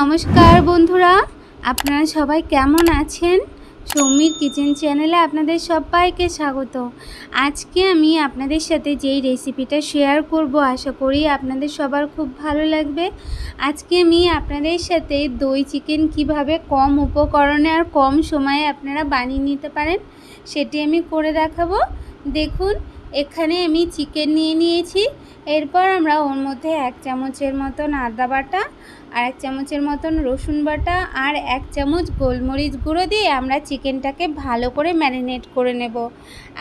নমস্কার বন্ধুরা আপনারা সবাই কেমন আছেন সৌমির কিচেন চ্যানেলে আপনাদের সবাইকে স্বাগত আজকে আমি আপনাদের সাথে যেই রেসিপিটা শেয়ার করব আশা করি আপনাদের সবার খুব ভালো লাগবে আজকে আমি আপনাদের সাথে দই চিকেন কিভাবে কম উপকরণে আর কম সময়ে আপনারা বানিয়ে নিতে পারেন সেটি আমি করে দেখাবো দেখুন এখানে আমি চিকেন নিয়ে নিয়েছি এরপর আমরা ওর মধ্যে এক চামচের মতন আদা বাটা আর এক চামচের মতন রসুন বাটা আর এক চামচ গোলমরিচ গুঁড়ো দিয়ে আমরা চিকেনটাকে ভালো করে ম্যারিনেট করে নেব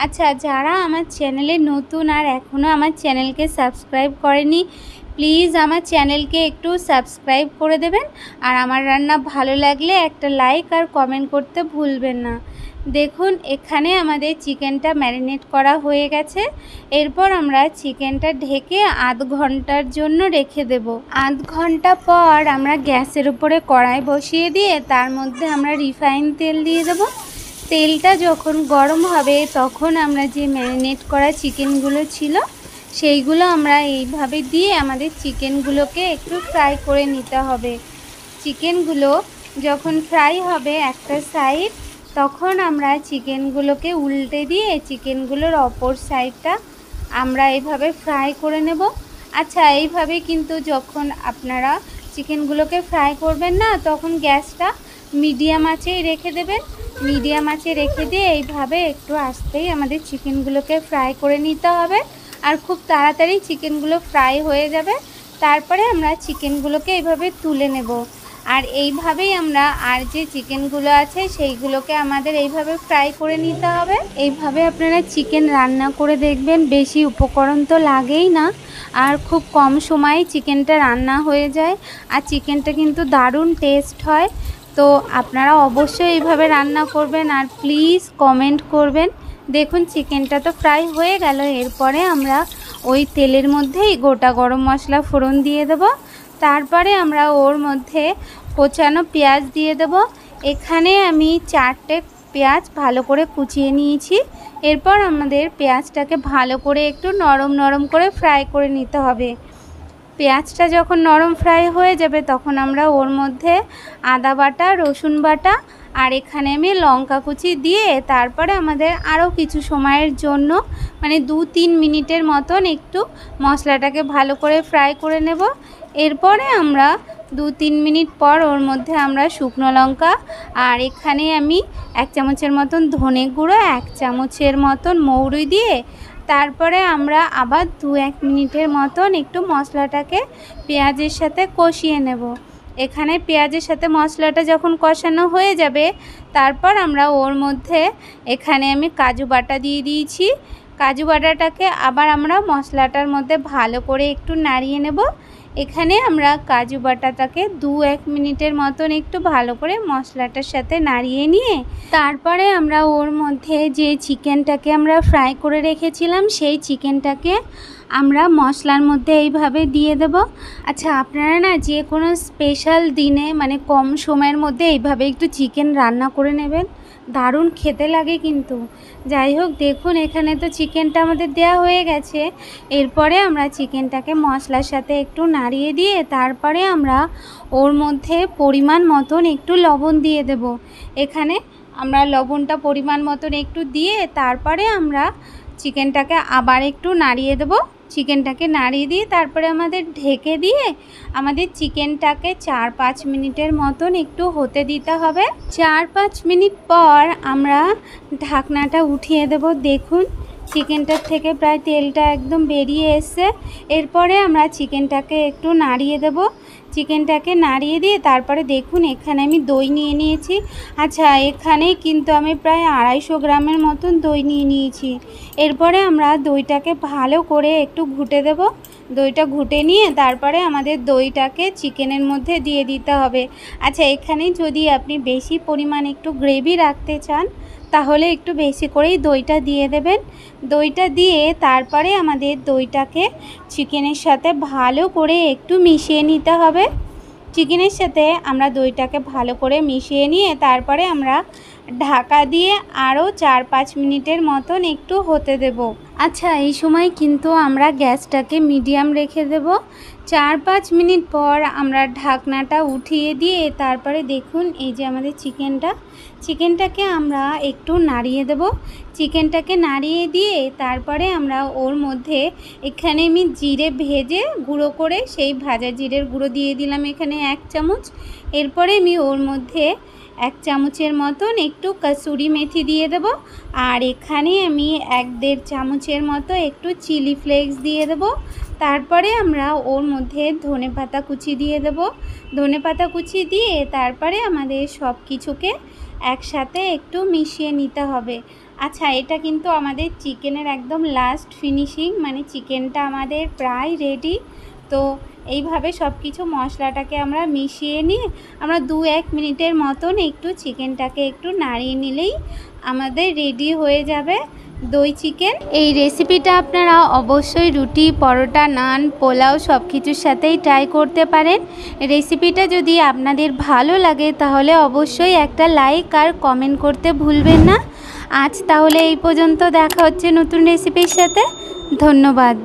আচ্ছা যারা আমার চ্যানেলে নতুন আর এখনও আমার চ্যানেলকে সাবস্ক্রাইব করেনি প্লিজ আমার চ্যানেলকে একটু সাবস্ক্রাইব করে দেবেন আর আমার রান্না ভালো লাগলে একটা লাইক আর কমেন্ট করতে ভুলবেন না দেখুন এখানে আমাদের চিকেনটা ম্যারিনেট করা হয়ে গেছে এরপর আমরা চিকেনটা ঢেকে আধ ঘন্টার জন্য রেখে দেব আধ ঘন্টা পর আমরা গ্যাসের উপরে কড়াই বসিয়ে দিয়ে তার মধ্যে আমরা রিফাইন তেল দিয়ে দেব তেলটা যখন গরম হবে তখন আমরা যে ম্যারিনেট করা চিকেনগুলো ছিল সেইগুলো আমরা এইভাবে দিয়ে আমাদের চিকেনগুলোকে একটু ফ্রাই করে নিতে হবে চিকেনগুলো যখন ফ্রাই হবে একটা সাইড তখন আমরা চিকেনগুলোকে উল্টে দিয়ে চিকেনগুলোর অপর সাইডটা আমরা এইভাবে ফ্রাই করে নেব আচ্ছা এইভাবে কিন্তু যখন আপনারা চিকেনগুলোকে ফ্রাই করবেন না তখন গ্যাসটা মিডিয়াম আঁচেই রেখে দেবেন মিডিয়াম আঁচে রেখে দিয়ে এইভাবে একটু আসতেই আমাদের চিকেনগুলোকে ফ্রাই করে নিতে হবে আর খুব তাড়াতাড়ি চিকেনগুলো ফ্রাই হয়ে যাবে তারপরে আমরা চিকেনগুলোকে এইভাবে তুলে নেব আর এইভাবেই আমরা আর যে চিকেনগুলো আছে সেইগুলোকে আমাদের এইভাবে ফ্রাই করে নিতে হবে এইভাবে আপনারা চিকেন রান্না করে দেখবেন বেশি উপকরণ তো লাগেই না আর খুব কম সময়ে চিকেনটা রান্না হয়ে যায় আর চিকেনটা কিন্তু দারুণ টেস্ট হয় তো আপনারা অবশ্যই এইভাবে রান্না করবেন আর প্লিজ কমেন্ট করবেন দেখুন চিকেনটা তো ফ্রাই হয়ে গেল এরপরে আমরা ওই তেলের মধ্যেই গোটা গরম মশলা ফোড়ন দিয়ে দেবো তারপরে আমরা ওর মধ্যে কোচানো পেঁয়াজ দিয়ে দেব এখানে আমি চারটে পেঁয়াজ ভালো করে কুচিয়ে নিয়েছি এরপর আমাদের পেঁয়াজটাকে ভালো করে একটু নরম নরম করে ফ্রাই করে নিতে হবে পেঁয়াজটা যখন নরম ফ্রাই হয়ে যাবে তখন আমরা ওর মধ্যে আদা বাটা রসুন বাটা আর এখানে আমি লঙ্কা কুচি দিয়ে তারপরে আমাদের আরও কিছু সময়ের জন্য মানে দু তিন মিনিটের মতন একটু মশলাটাকে ভালো করে ফ্রাই করে নেব এরপরে আমরা দু তিন মিনিট পর ওর মধ্যে আমরা শুকনো লঙ্কা আর এখানে আমি এক চামচের মতন ধনে গুঁড়ো এক চামচের মতন মৌরি দিয়ে তারপরে আমরা আবার দু এক মিনিটের মতন একটু মশলাটাকে পেঁয়াজের সাথে কষিয়ে নেব এখানে পেঁয়াজের সাথে মশলাটা যখন কষানো হয়ে যাবে তারপর আমরা ওর মধ্যে এখানে আমি কাজু বাটা দিয়ে দিয়েছি কাজু বাটাটাকে আবার আমরা মশলাটার মধ্যে ভালো করে একটু নাড়িয়ে নেব এখানে আমরা কাজু বাটাটাকে দু এক মিনিটের মতন একটু ভালো করে মশলাটার সাথে নাড়িয়ে নিয়ে তারপরে আমরা ওর মধ্যে যে চিকেনটাকে আমরা ফ্রাই করে রেখেছিলাম সেই চিকেনটাকে আমরা মশলার মধ্যে এইভাবে দিয়ে দেব আচ্ছা আপনারা না যে কোনো স্পেশাল দিনে মানে কম সময়ের মধ্যে এইভাবে একটু চিকেন রান্না করে নেবেন দারুণ খেতে লাগে কিন্তু যাই হোক দেখুন এখানে তো চিকেনটা আমাদের দেয়া হয়ে গেছে এরপরে আমরা চিকেনটাকে মশলার সাথে একটু নাড়িয়ে দিয়ে তারপরে আমরা ওর মধ্যে পরিমাণ মতন একটু লবণ দিয়ে দেব এখানে আমরা লবণটা পরিমাণ মতন একটু দিয়ে তারপরে আমরা চিকেনটাকে আবার একটু নাড়িয়ে দেবো চিকেনটাকে নাড়িয়ে দিয়ে তারপরে আমাদের ঢেকে দিয়ে আমাদের চিকেনটাকে চার পাঁচ মিনিটের মতন একটু হতে দিতে হবে চার পাঁচ মিনিট পর আমরা ঢাকনাটা উঠিয়ে দেব দেখুন চিকেনটার থেকে প্রায় তেলটা একদম বেরিয়ে এসছে এরপরে আমরা চিকেনটাকে একটু নাড়িয়ে দেবো চিকেনটাকে নাড়িয়ে দিয়ে তারপরে দেখুন এখানে আমি দই নিয়ে নিয়েছি আচ্ছা এখানে কিন্তু আমি প্রায় আড়াইশো গ্রামের মতন দই নিয়ে নিয়েছি এরপরে আমরা দইটাকে ভালো করে একটু ঘুটে দেব দইটা ঘুটে নিয়ে তারপরে আমাদের দইটাকে চিকেনের মধ্যে দিয়ে দিতে হবে আচ্ছা এখানে যদি আপনি বেশি পরিমাণ একটু গ্রেভি রাখতে চান তাহলে একটু বেশি করেই দইটা দিয়ে দেবেন দইটা দিয়ে তারপরে আমাদের দইটাকে চিকেনের সাথে ভালো করে একটু মিশিয়ে নিতে হবে চিকেনের সাথে আমরা দইটাকে ভালো করে মিশিয়ে নিয়ে তারপরে আমরা ঢাকা দিয়ে আরও চার পাঁচ মিনিটের মতন একটু হতে দেব আচ্ছা এই সময় কিন্তু আমরা গ্যাসটাকে মিডিয়াম রেখে দেব চার পাঁচ মিনিট পর আমরা ঢাকনাটা উঠিয়ে দিয়ে তারপরে দেখুন এই যে আমাদের চিকেনটা চিকেনটাকে আমরা একটু নাড়িয়ে দেব চিকেনটাকে নাড়িয়ে দিয়ে তারপরে আমরা ওর মধ্যে এখানে আমি জিরে ভেজে গুঁড়ো করে সেই ভাজা জিরের গুঁড়ো দিয়ে দিলাম এখানে এক চামচ এরপরে আমি ওর মধ্যে এক চামচের মতন একটু কাসুরি মেথি দিয়ে দেব আর এখানে আমি এক দেড় চামচের মতো একটু চিলি ফ্লেক্স দিয়ে দেব তারপরে আমরা ওর মধ্যে ধনে পাতা কুচি দিয়ে দেব ধনে পাতা কুচি দিয়ে তারপরে আমাদের সব কিছুকে একসাথে একটু মিশিয়ে নিতে হবে আচ্ছা এটা কিন্তু আমাদের চিকেনের একদম লাস্ট ফিনিশিং মানে চিকেনটা আমাদের প্রায় রেডি তো এইভাবে সব কিছু মশলাটাকে আমরা মিশিয়ে নিয়ে আমরা দু এক মিনিটের মতন একটু চিকেনটাকে একটু নাড়িয়ে নিলেই আমাদের রেডি হয়ে যাবে দই চিকেন এই রেসিপিটা আপনারা অবশ্যই রুটি পরোটা নান পোলাও সব কিছুর সাথেই ট্রাই করতে পারেন রেসিপিটা যদি আপনাদের ভালো লাগে তাহলে অবশ্যই একটা লাইক আর কমেন্ট করতে ভুলবেন না আজ তাহলে এই পর্যন্ত দেখা হচ্ছে নতুন রেসিপির সাথে ধন্যবাদ